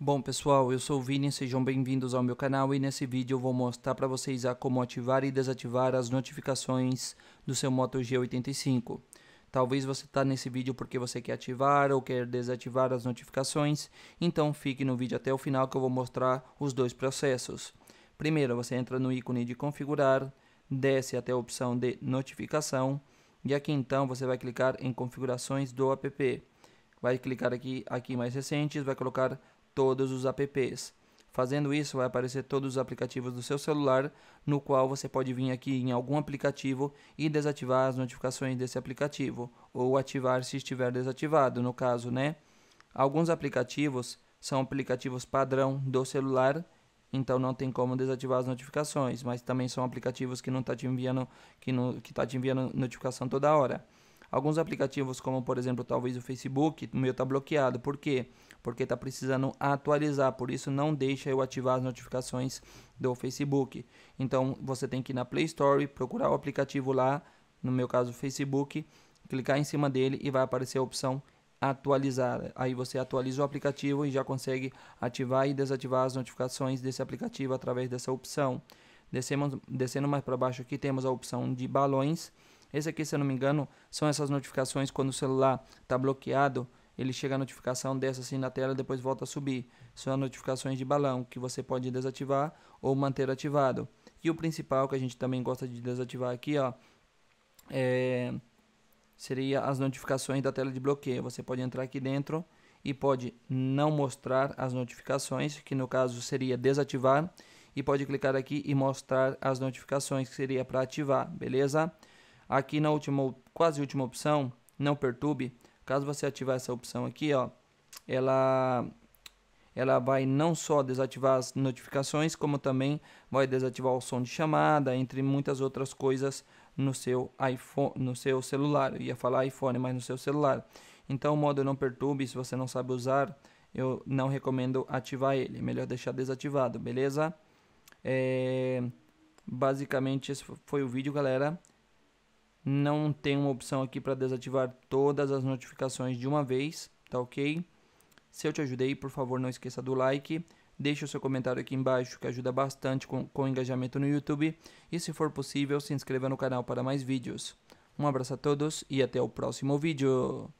Bom pessoal, eu sou o Vini, sejam bem-vindos ao meu canal e nesse vídeo eu vou mostrar para vocês a como ativar e desativar as notificações do seu Moto G85. Talvez você está nesse vídeo porque você quer ativar ou quer desativar as notificações, então fique no vídeo até o final que eu vou mostrar os dois processos. Primeiro você entra no ícone de configurar, desce até a opção de notificação e aqui então você vai clicar em configurações do app. Vai clicar aqui, aqui mais recentes, vai colocar todos os apps. Fazendo isso, vai aparecer todos os aplicativos do seu celular, no qual você pode vir aqui em algum aplicativo e desativar as notificações desse aplicativo, ou ativar se estiver desativado, no caso, né? Alguns aplicativos são aplicativos padrão do celular, então não tem como desativar as notificações, mas também são aplicativos que não está te enviando que não, que tá te enviando notificação toda hora. Alguns aplicativos, como por exemplo, talvez o Facebook, o meu está bloqueado. Por quê? Porque está precisando atualizar. Por isso, não deixa eu ativar as notificações do Facebook. Então, você tem que ir na Play Store, procurar o aplicativo lá, no meu caso, o Facebook, clicar em cima dele e vai aparecer a opção atualizar. Aí você atualiza o aplicativo e já consegue ativar e desativar as notificações desse aplicativo através dessa opção. Descemos, descendo mais para baixo aqui temos a opção de balões esse aqui, se eu não me engano, são essas notificações quando o celular está bloqueado, ele chega a notificação dessa assim na tela, depois volta a subir. São as notificações de balão que você pode desativar ou manter ativado. E o principal que a gente também gosta de desativar aqui, ó, é, seria as notificações da tela de bloqueio. Você pode entrar aqui dentro e pode não mostrar as notificações, que no caso seria desativar, e pode clicar aqui e mostrar as notificações, que seria para ativar, beleza? Aqui na última, quase última opção, não perturbe. Caso você ativar essa opção aqui, ó, ela ela vai não só desativar as notificações, como também vai desativar o som de chamada, entre muitas outras coisas no seu iPhone, no seu celular. Eu ia falar iPhone, mas no seu celular. Então o modo não perturbe, se você não sabe usar, eu não recomendo ativar ele. É melhor deixar desativado, beleza? É... Basicamente esse foi o vídeo, galera não tem uma opção aqui para desativar todas as notificações de uma vez, tá ok? Se eu te ajudei, por favor, não esqueça do like. Deixe o seu comentário aqui embaixo, que ajuda bastante com, com o engajamento no YouTube. E se for possível, se inscreva no canal para mais vídeos. Um abraço a todos e até o próximo vídeo.